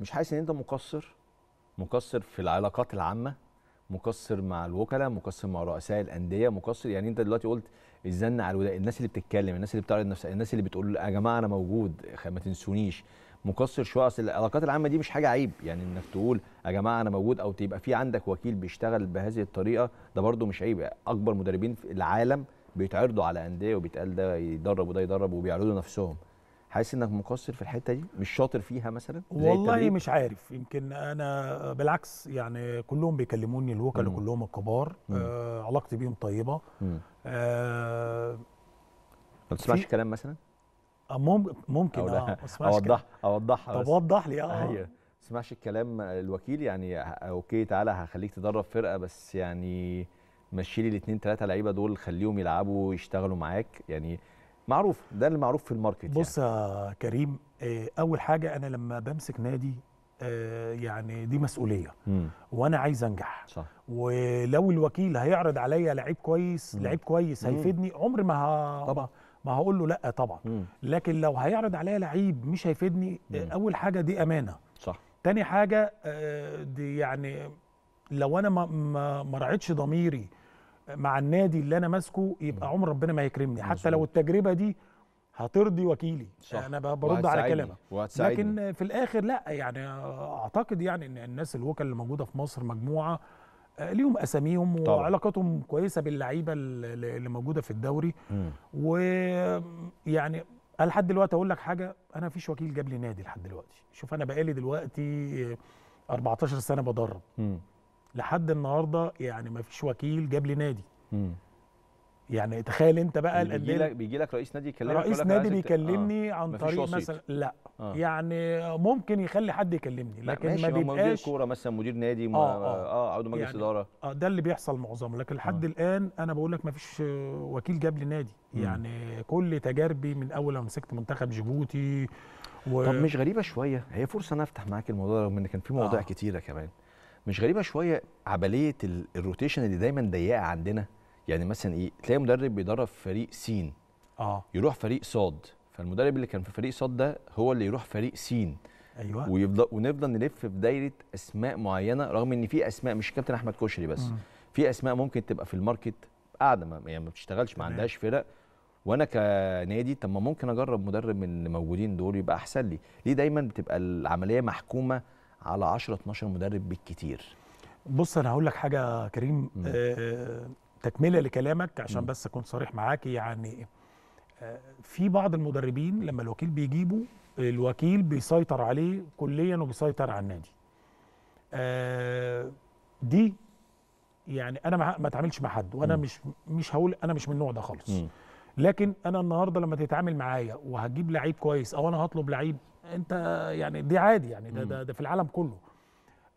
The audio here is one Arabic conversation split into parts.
مش حاسس ان انت مقصر مقصر في العلاقات العامه مقصر مع الوكلاء مقصر مع رؤساء الانديه مقصر يعني انت دلوقتي قلت الزن على الوداء الناس اللي بتتكلم الناس اللي بتعرض نفسها الناس اللي بتقول يا جماعه انا موجود ما تنسونيش مقصر شويه اصل العلاقات العامه دي مش حاجه عيب يعني انك تقول يا جماعه انا موجود او تبقى في عندك وكيل بيشتغل بهذه الطريقه ده برده مش عيب اكبر مدربين في العالم بيتعرضوا على انديه وبيتقال ده يدرب وده يدرب وبيعرضوا نفسهم حاسس انك مقصر في الحته دي مش شاطر فيها مثلا والله مش عارف يمكن انا بالعكس يعني كلهم بيكلموني الوكلاء كلهم الكبار آه علاقتي بيهم طيبه آه ما بتسمعش كلام مثلا آه، ممكن ممكن اه اوضح اوضحها طب وضح لي اه أيوه. ما تسمعش الكلام الوكيل يعني اوكي تعالى هخليك تدرب فرقه بس يعني مشي لي الاثنين ثلاثه لعيبه دول خليهم يلعبوا ويشتغلوا معاك يعني معروف ده اللي معروف في الماركت يعني. بص يعني. يا كريم آه، اول حاجه انا لما بمسك نادي آه، يعني دي مسؤوليه مم. وانا عايز انجح صح. ولو الوكيل هيعرض عليا لعيب كويس لعيب كويس هيفيدني عمر ما ه... طبعا ما هقول له لا طبعا مم. لكن لو هيعرض عليا لعيب مش هيفيدني آه، مم. اول حاجه دي امانه صح تاني حاجه دي يعني لو انا ما ما رعيتش ضميري مع النادي اللي انا ماسكه يبقى عمر ربنا ما يكرمني حتى لو التجربه دي هترضي وكيلي صح. انا برد على كلامك لكن في الاخر لا يعني اعتقد يعني ان الناس الوكل اللي موجوده في مصر مجموعه آه، ليهم اساميهم طبعا. وعلاقتهم كويسه باللعيبه اللي موجوده في الدوري ويعني لحد دلوقتي اقول لك حاجه انا فيش وكيل جاب لي نادي لحد دلوقتي شوف انا بقالي دلوقتي 14 سنه بدرب لحد النهارده يعني ما فيش وكيل جاب لي نادي مم. يعني تخيل انت بقى الانديه بيجي لك بيجي لك رئيس نادي يكلمك رئيس نادي بيكلمني آه. عن طريق مثلا لا آه. يعني ممكن يخلي حد يكلمني لكن ما بيبقاش مدير كوره مثلا مدير نادي آه،, اه اه, آه عضو مجلس يعني اداره اه ده اللي بيحصل معظمه لكن لحد آه. الان انا بقول لك ما فيش وكيل جاب لي نادي م. يعني كل تجاربي من اول ما مسكت منتخب جيبوتي و... طب مش غريبه شويه هي فرصه نفتح افتح معاك الموضوع رغم ان كان في مواضيع آه. كتيره كمان مش غريبه شويه عمليه الروتيشن اللي دايما ضيقه عندنا يعني مثلا ايه تلاقي مدرب بيدرب فريق سين اه يروح فريق صاد فالمدرب اللي كان في فريق صاد ده هو اللي يروح فريق سين ايوه ويفضل ونفضل نلف في دايره اسماء معينه رغم ان في اسماء مش كابتن احمد كشري بس في اسماء ممكن تبقى في الماركت قاعده ما, يعني ما بتشتغلش ما عندهاش فرق وانا كنادي طب ما ممكن اجرب مدرب من اللي موجودين دول يبقى احسن لي ليه دايما بتبقى العمليه محكومه على 10 12 مدرب بالكتير بص انا هقول لك حاجه كريم آه تكمله لكلامك عشان م. بس اكون صريح معاك يعني آه في بعض المدربين لما الوكيل بيجيبه الوكيل بيسيطر عليه كليا وبيسيطر على النادي آه دي يعني انا ما اتعاملش مع حد وانا م. مش مش هقول انا مش من النوع ده خالص م. لكن انا النهارده لما تتعامل معايا وهتجيب لعيب كويس او انا هطلب لعيب انت يعني دي عادي يعني ده, ده, ده في العالم كله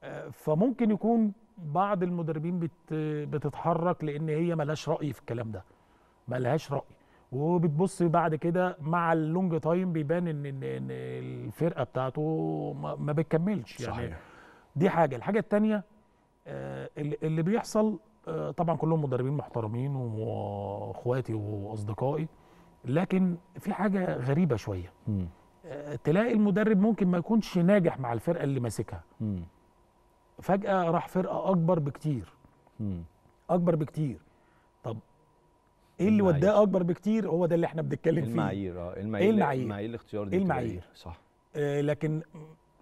آه، فممكن يكون بعض المدربين بت بتتحرك لان هي ملهاش راي في الكلام ده ملهاش راي وبتبص بعد كده مع اللونج تايم بيبان ان ان الفرقه بتاعته ما بتكملش يعني صحيح. دي حاجه الحاجه الثانيه آه، اللي بيحصل آه، طبعا كلهم مدربين محترمين واخواتي واصدقائي لكن في حاجه غريبه شويه م. تلاقي المدرب ممكن ما يكونش ناجح مع الفرقه اللي ماسكها فجاه راح فرقه اكبر بكتير اكبر بكتير طب ايه اللي وداه اكبر بكتير هو ده اللي احنا بنتكلم فيه المعايير اه المعايير ايه المعايير الاختيار دي إيه المعايير صح آه لكن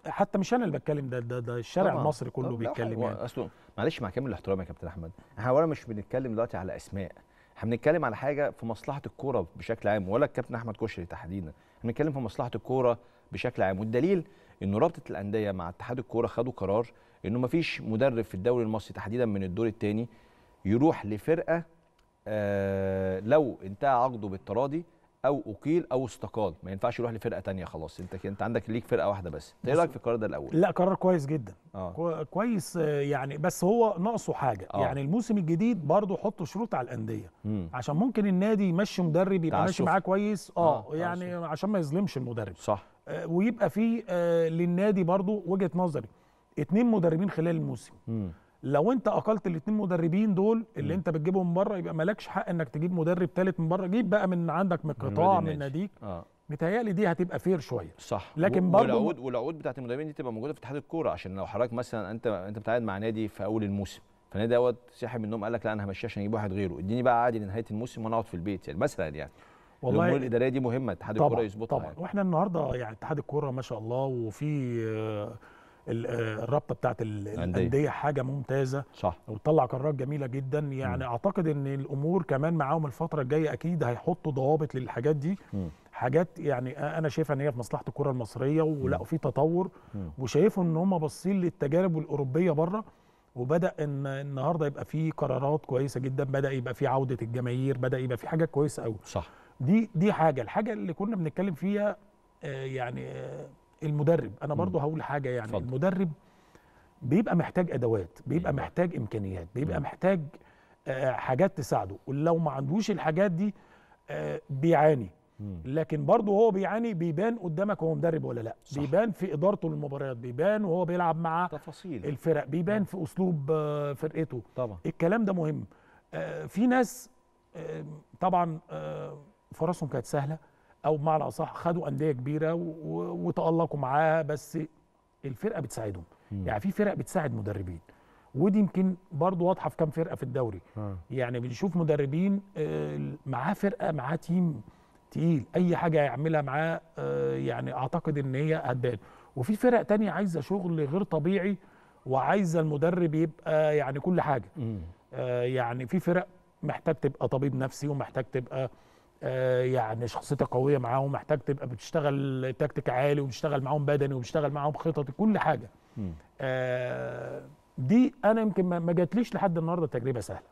حتى مش انا اللي بتكلم ده ده, ده الشارع طبعا. المصري كله بيتكلم يعني اصله معلش مع كامل الاحترام يا كابتن احمد احنا اولا مش بنتكلم دلوقتي على اسماء احنا بنتكلم على حاجه في مصلحه الكوره بشكل عام ولا الكابتن احمد كشري تحديدا احنا بنتكلم في مصلحه الكوره بشكل عام والدليل ان رابطه الانديه مع اتحاد الكوره خدوا قرار انه ما فيش مدرب في الدوري المصري تحديدا من الدور الثاني يروح لفرقه آه لو انتهى عقده بالتراضي او اقيل او استقال ما ينفعش يروح لفرقه تانية خلاص انت انت عندك ليك فرقه واحده بس ايه رايك في القرار ده الاول لا قرار كويس جدا آه. كويس آه، يعني بس هو ناقصه حاجه آه. يعني الموسم الجديد برضه حط شروط على الانديه مم. عشان ممكن النادي يمشي مدرب يبقى ماشي معاه كويس اه, آه. يعني آه. عشان ما يظلمش المدرب صح آه ويبقى في آه للنادي برضه وجهه نظري اتنين مدربين خلال الموسم مم. لو انت اقلت الاثنين مدربين دول اللي م. انت بتجيبهم من بره يبقى مالكش حق انك تجيب مدرب ثالث من بره جيب بقى من عندك من قطاع من ناديك آه. متهيألي دي هتبقى فير شويه صح لكن برضه والعقود والعقود بتاعت المدربين دي تبقى موجوده في اتحاد الكوره عشان لو حضرتك مثلا انت انت بتعاقد مع نادي في اول الموسم فالنادي دوت سحب منهم قال لك لا انا همشيه عشان اجيب واحد غيره اديني بقى عادي لنهايه الموسم وانا اقعد في البيت يعني مثلا يعني والله الامور الاداريه دي مهمه اتحاد الكوره يظبطها طبعا يعني. واحنا النهارده يعني اتحاد الكوره ما شاء الله وفي آه، آه، الرابطه بتاعت الانديه حاجه ممتازه صح وتطلع قرارات جميله جدا يعني م. اعتقد ان الامور كمان معاهم الفتره الجايه اكيد هيحطوا ضوابط للحاجات دي م. حاجات يعني انا شايفها ان هي في مصلحه الكره المصريه ولقوا في تطور وشايفوا ان هم باصين للتجارب الاوروبيه بره وبدا ان النهارده يبقى في قرارات كويسه جدا بدا يبقى في عوده الجماهير بدا يبقى في حاجه كويسه قوي صح دي دي حاجه الحاجه اللي كنا بنتكلم فيها آه، يعني آه، المدرب انا برضو هقول حاجه يعني فضل. المدرب بيبقى محتاج ادوات بيبقى محتاج امكانيات بيبقى محتاج آه، حاجات تساعده ولو ما عندوش الحاجات دي آه، بيعاني لكن برضه هو بيعاني بيبان قدامك هو مدرب ولا لا صح. بيبان في ادارته للمباريات بيبان وهو بيلعب مع تفاصيل الفرق بيبان مم. نعم. في اسلوب آه، فرقته طبعا الكلام ده مهم في ناس طبعا فرصهم كانت سهله او بمعنى اصح خدوا انديه كبيره وتالقوا معاها بس الفرقه بتساعدهم م. يعني في فرق بتساعد مدربين ودي يمكن برضو واضحه في كام فرقه في الدوري م. يعني بنشوف مدربين آه، معاه فرقه معاه تيم تقيل اي حاجه يعملها معاه آه، يعني اعتقد ان هي هتبان وفي فرق تانية عايزه شغل غير طبيعي وعايزه المدرب يبقى يعني كل حاجه م. آه، يعني في فرق محتاج تبقى طبيب نفسي ومحتاج تبقى آه، يعني شخصيتك قويه معاهم محتاج تبقى بتشتغل تكتيك عالي وبتشتغل معاهم بدني وبتشتغل معاهم خطط كل حاجه آه، دي انا يمكن ما جاتليش لحد النهارده تجربه سهله